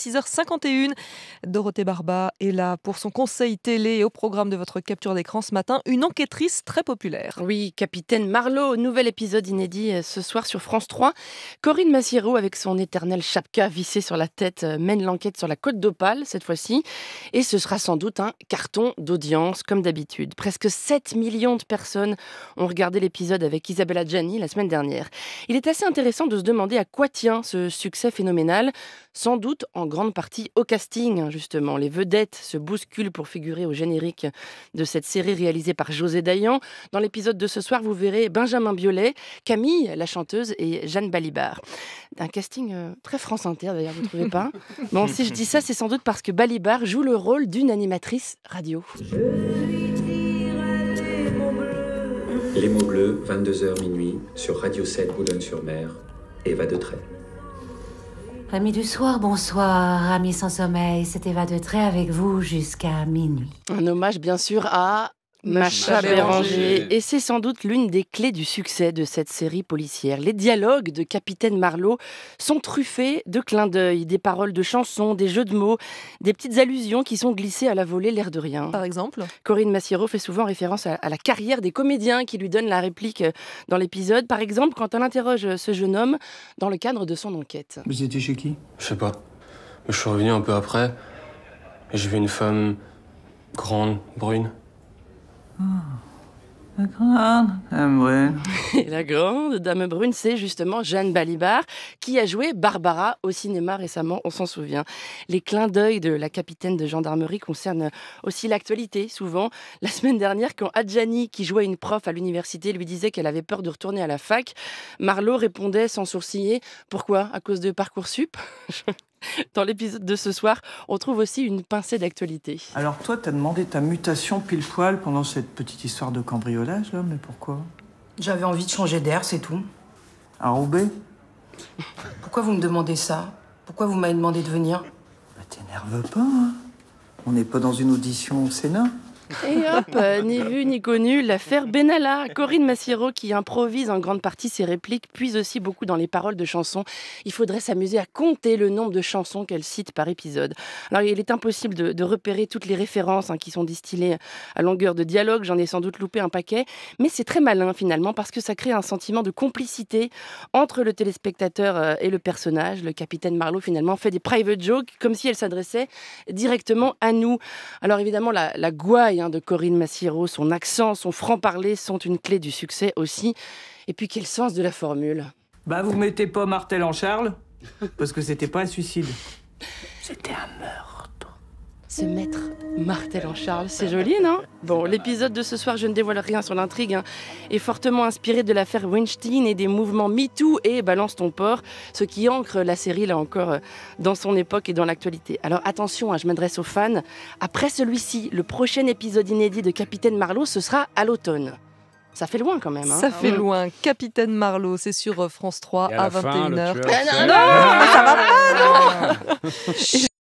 6h51. Dorothée Barba est là pour son conseil télé au programme de votre capture d'écran ce matin, une enquêtrice très populaire. Oui, Capitaine Marlowe, nouvel épisode inédit euh, ce soir sur France 3. Corinne Massiero, avec son éternel chapka vissé sur la tête, euh, mène l'enquête sur la côte d'Opale cette fois-ci. Et ce sera sans doute un carton d'audience, comme d'habitude. Presque 7 millions de personnes ont regardé l'épisode avec Isabella Gianni la semaine dernière. Il est assez intéressant de se demander à quoi tient ce succès phénoménal, sans doute en grande partie au casting, hein, justement. Les vedettes se bousculent pour figurer au générique de cette série réalisée par José Dayan. Dans l'épisode de ce soir, vous verrez Benjamin Biolay, Camille, la chanteuse, et Jeanne Balibar. Un casting euh, très France Inter, d'ailleurs, vous ne trouvez pas hein Bon, si je dis ça, c'est sans doute parce que Balibar joue le rôle d'une animatrice radio. Les mots bleus, 22h minuit, sur Radio 7 Boulogne-sur-Mer, Eva de Trait. Amis du soir, bonsoir. Amis sans sommeil, va de Très avec vous jusqu'à minuit. Un hommage bien sûr à Macha Béranger. Et c'est sans doute l'une des clés du succès de cette série policière. Les dialogues de Capitaine Marlowe sont truffés de clins d'œil, des paroles de chansons, des jeux de mots, des petites allusions qui sont glissées à la volée, l'air de rien. Par exemple Corinne Massiero fait souvent référence à, la carrière des comédiens qui lui donnent la réplique euh, dans l'épisode. Par exemple, quand elle interroge euh, ce jeune homme dans le cadre de son enquête. Vous étiez chez qui Je sais pas. Je suis revenu un peu après. et J'ai vu une femme grande, brune. Ah, la grande dame brune. la grande dame brune, c'est justement Jeanne Balibar, qui a joué Barbara au cinéma récemment, on s'en souvient. Les clins d'œil de la capitaine de gendarmerie concernent aussi l'actualité, souvent. La semaine dernière, quand Adjani, qui jouait une prof à l'université, lui disait qu'elle avait peur de retourner à la fac, Marlowe répondait sans sourciller Pourquoi À cause de Parcoursup Dans l'épisode de ce soir, on trouve aussi une pincée d'actualité. Alors toi, t'as demandé ta mutation pile poil pendant cette petite histoire de cambriolage, là, mais pourquoi J'avais envie de changer d'air, c'est tout. À Roubaix Pourquoi vous me demandez ça Pourquoi vous m'avez demandé de venir Bah t'énerve pas, hein. On n'est pas dans une audition au Sénat. Et hop, euh, ni vu ni connu, l'affaire Benalla. Corinne Massiro qui improvise en grande partie ses répliques, puis aussi beaucoup dans les paroles de chansons. Il faudrait s'amuser à compter le nombre de chansons qu'elle cite par épisode. Alors il est impossible de, repérer toutes les références hein, qui sont distillées à longueur de dialogue, j'en ai sans doute loupé un paquet, mais c'est très malin finalement parce que ça crée un sentiment de complicité entre le téléspectateur euh, et le personnage. Le capitaine Marlowe finalement fait des private jokes comme si elle s'adressait directement à nous. Alors évidemment la, la gouaille de Corinne Massiro, son accent, son franc-parler sont une clé du succès aussi. Et puis quel sens de la formule Bah vous mettez pas Martel en Charles, parce que c'était pas un suicide. C'était un meurtre. Se maître Martel en Charles. C'est joli, non Bon, l'épisode de ce soir, je ne dévoile rien sur l'intrigue, est fortement inspiré de l'affaire Weinstein et des mouvements MeToo et Balance ton porc, ce qui ancre la série, là encore, dans son époque et dans l'actualité. Alors attention, je m'adresse aux fans. Après celui-ci, le prochain épisode inédit de Capitaine Marlowe, ce sera à l'automne. Ça fait loin quand même. Hein. Ça fait loin. Capitaine Marlowe, c'est sur France 3 à, 21h. non, ça va pas, non